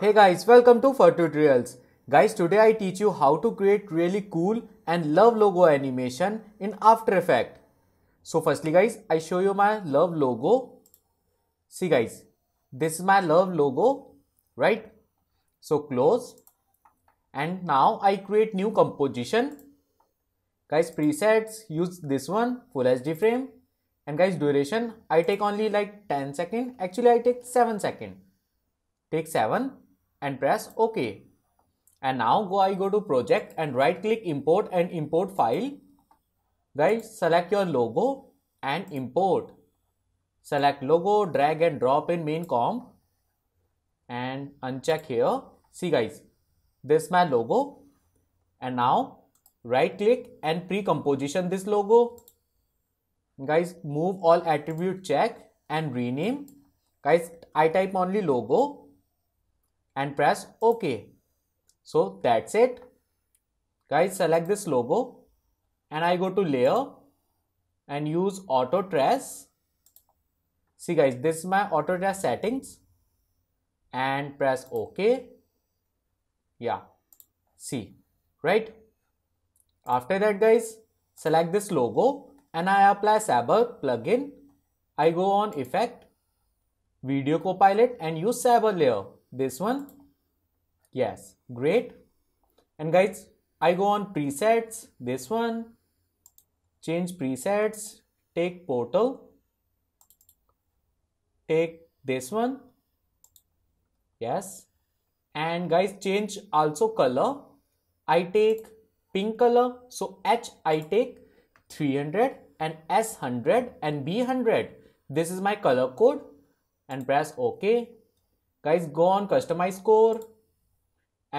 Hey guys, welcome to Fur Tutorials. Guys, today I teach you how to create really cool and love logo animation in After Effects. So firstly guys, I show you my love logo. See guys, this is my love logo, right? So close. And now I create new composition. Guys, presets, use this one, full HD frame. And guys, duration, I take only like 10 second. Actually, I take 7 second. Take 7 and press OK. And now go I go to project and right click import and import file. Guys, select your logo and import. Select logo, drag and drop in main comp and uncheck here. See guys, this my logo and now right click and pre-composition this logo. Guys, move all attribute check and rename. Guys, I type only logo and press OK. So that's it. Guys, select this logo and I go to layer and use auto trace. See guys, this is my auto trace settings and press OK. Yeah, see, right? After that guys, select this logo and I apply Saber plugin. I go on effect, video copilot and use Saber layer this one yes great and guys I go on presets this one change presets take portal take this one yes and guys change also color I take pink color so H I take 300 and S 100 and B 100 this is my color code and press OK guys go on customize core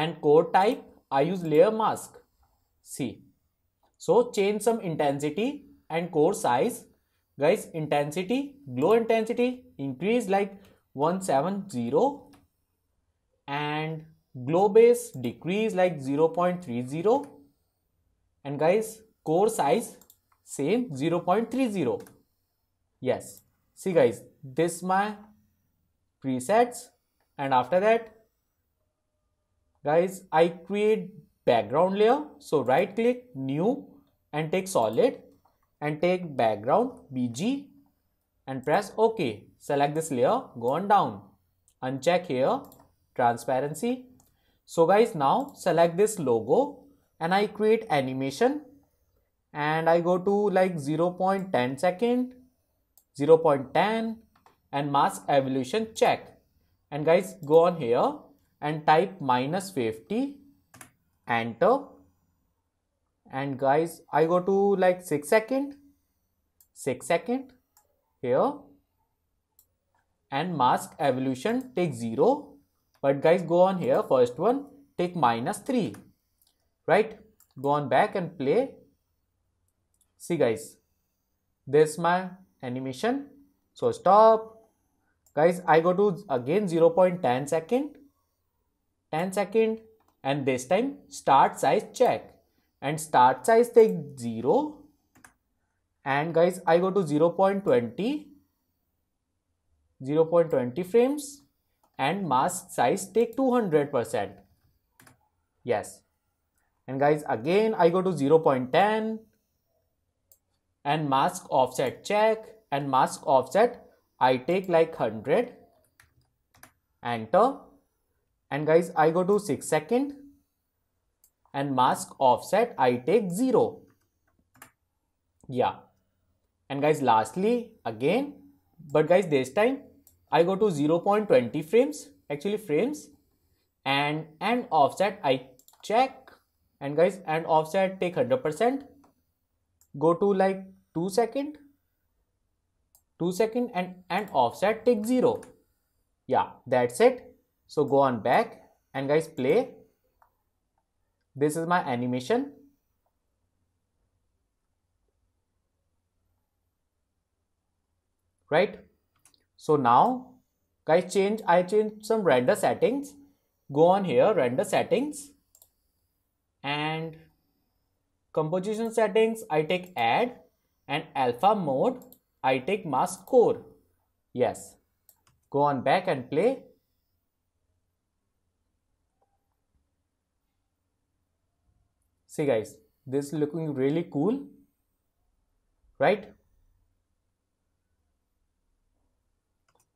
and core type I use layer mask see so change some intensity and core size guys intensity glow intensity increase like 170 and glow base decrease like 0.30 and guys core size same 0.30 yes see guys this my presets and after that guys I create background layer so right click new and take solid and take background BG and press OK select this layer go on down uncheck here transparency so guys now select this logo and I create animation and I go to like 0.10 second 0.10 and mask evolution check and guys go on here and type minus 50 enter and guys I go to like 6 second 6 second here and mask evolution take 0 but guys go on here first one take minus 3 right go on back and play see guys this my animation so stop guys i go to again 0 0.10 second 10 second and this time start size check and start size take 0 and guys i go to 0 0.20 0 0.20 frames and mask size take 200 percent yes and guys again i go to 0 0.10 and mask offset check and mask offset I take like 100, enter and guys I go to 6 second and mask offset I take 0. Yeah. And guys lastly again but guys this time I go to 0 0.20 frames actually frames and and offset I check and guys and offset take 100% go to like 2 second 2 second and, and offset take 0. Yeah, that's it. So go on back and guys play. This is my animation. Right. So now guys change, I change some render settings. Go on here, render settings and composition settings. I take add and alpha mode I take mass core. Yes. Go on back and play. See guys, this is looking really cool, right?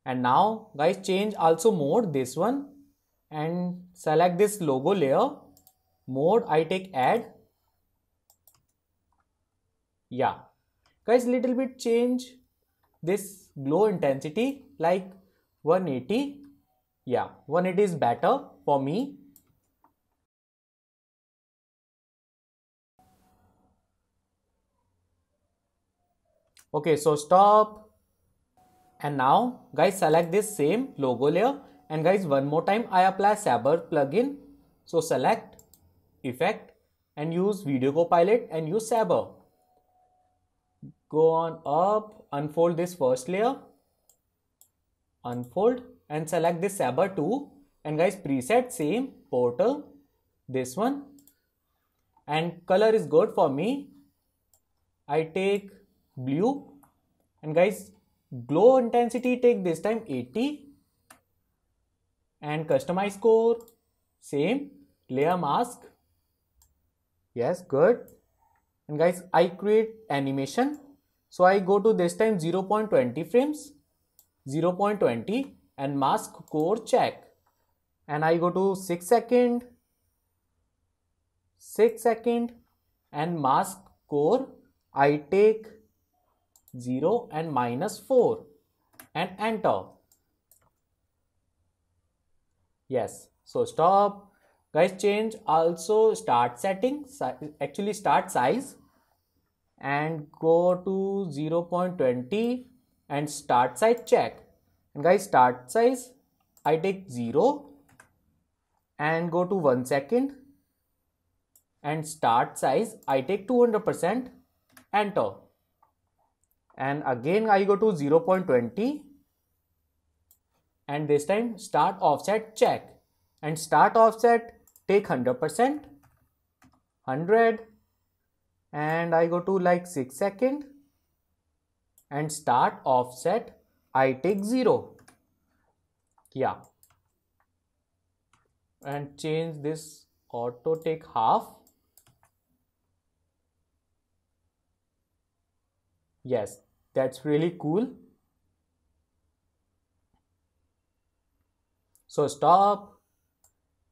And now guys change also mode this one and select this logo layer mode I take add. Yeah, guys little bit change this glow intensity like 180 yeah 180 is better for me okay so stop and now guys select this same logo layer and guys one more time i apply saber plugin so select effect and use video copilot and use saber go on up unfold this first layer unfold and select this saber 2 and guys preset same portal this one and color is good for me I take blue and guys glow intensity take this time 80 and customize core same layer mask yes good and guys I create animation so I go to this time 0.20 frames, 0.20 and mask core check. And I go to 6 second, 6 second and mask core I take 0 and minus 4 and enter. Yes, so stop. Guys change also start setting, actually start size and go to 0.20 and start size check and guys start size I take 0 and go to 1 second and start size I take 200% enter and again I go to 0.20 and this time start offset check and start offset take 100% 100 and I go to like 6 second and start offset I take 0 yeah and change this auto take half yes that's really cool so stop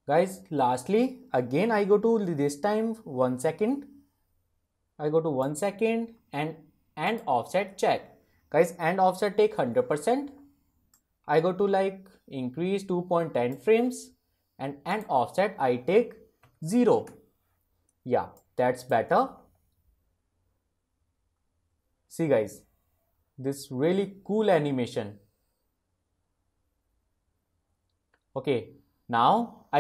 guys lastly again I go to this time 1 second i go to one second and and offset check guys and offset take 100% I go to like increase 2.10 frames and and offset I take 0 yeah that's better see guys this really cool animation okay now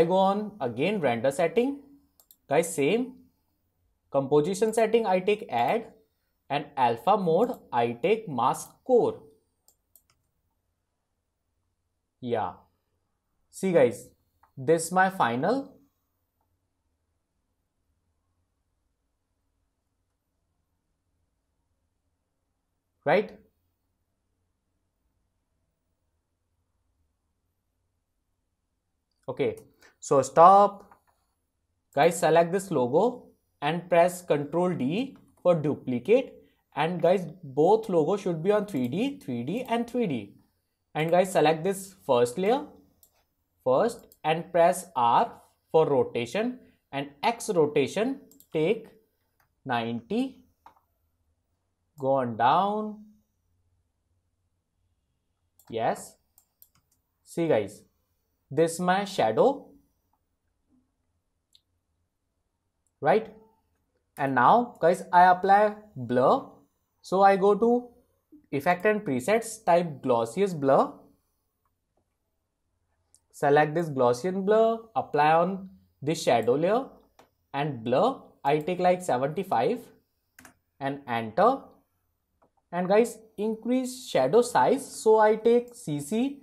I go on again render setting guys same Composition setting, I take add and alpha mode, I take mask core. Yeah. See guys, this my final. Right? okay so stop guys select this logo and press Ctrl D for duplicate and guys both logo should be on 3D, 3D and 3D and guys select this first layer first and press R for rotation and X rotation take 90 go on down yes see guys this my shadow right and now guys i apply blur so i go to effect and presets type glossiest blur select this Gaussian blur, apply on this shadow layer and blur. I take like 75 and enter. And guys, increase shadow size. So I take CC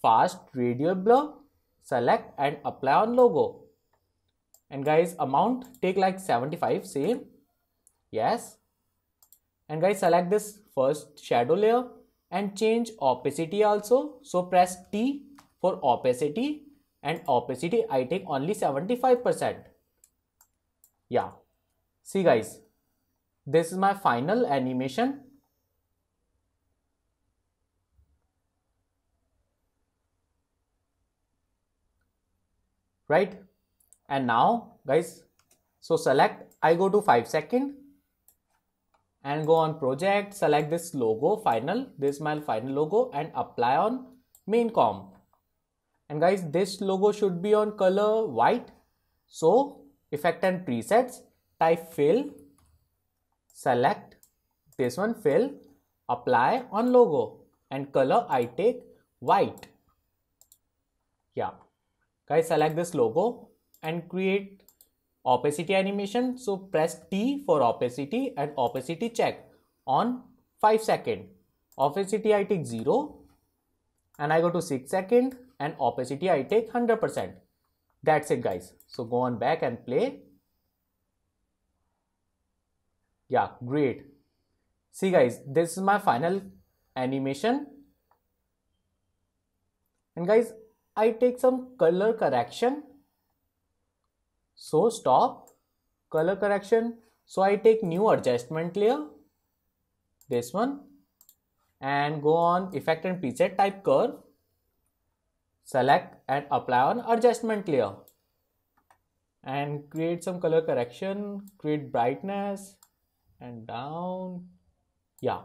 fast radial blur, select and apply on logo and guys amount take like 75 same yes and guys select this first shadow layer and change opacity also so press T for opacity and opacity I take only 75% yeah see guys this is my final animation right and now guys so select I go to 5 second and go on project select this logo final this my final logo and apply on main comp and guys this logo should be on color white so effect and presets type fill select this one fill apply on logo and color I take white yeah guys select this logo and create opacity animation. So press T for opacity and opacity check on 5 second. Opacity I take 0 and I go to 6 second and opacity I take 100%. That's it guys. So go on back and play. Yeah, great. See guys, this is my final animation. And guys, I take some color correction so stop color correction. So I take new adjustment layer, this one and go on effect and preset type curve. Select and apply on adjustment layer and create some color correction, create brightness and down. Yeah.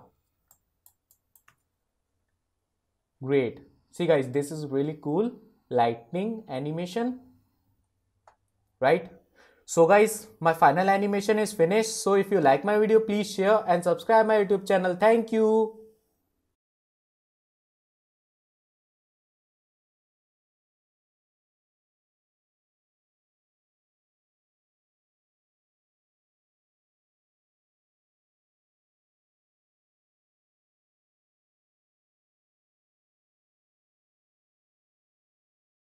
Great. See guys, this is really cool lightning animation right so guys my final animation is finished so if you like my video please share and subscribe my youtube channel thank you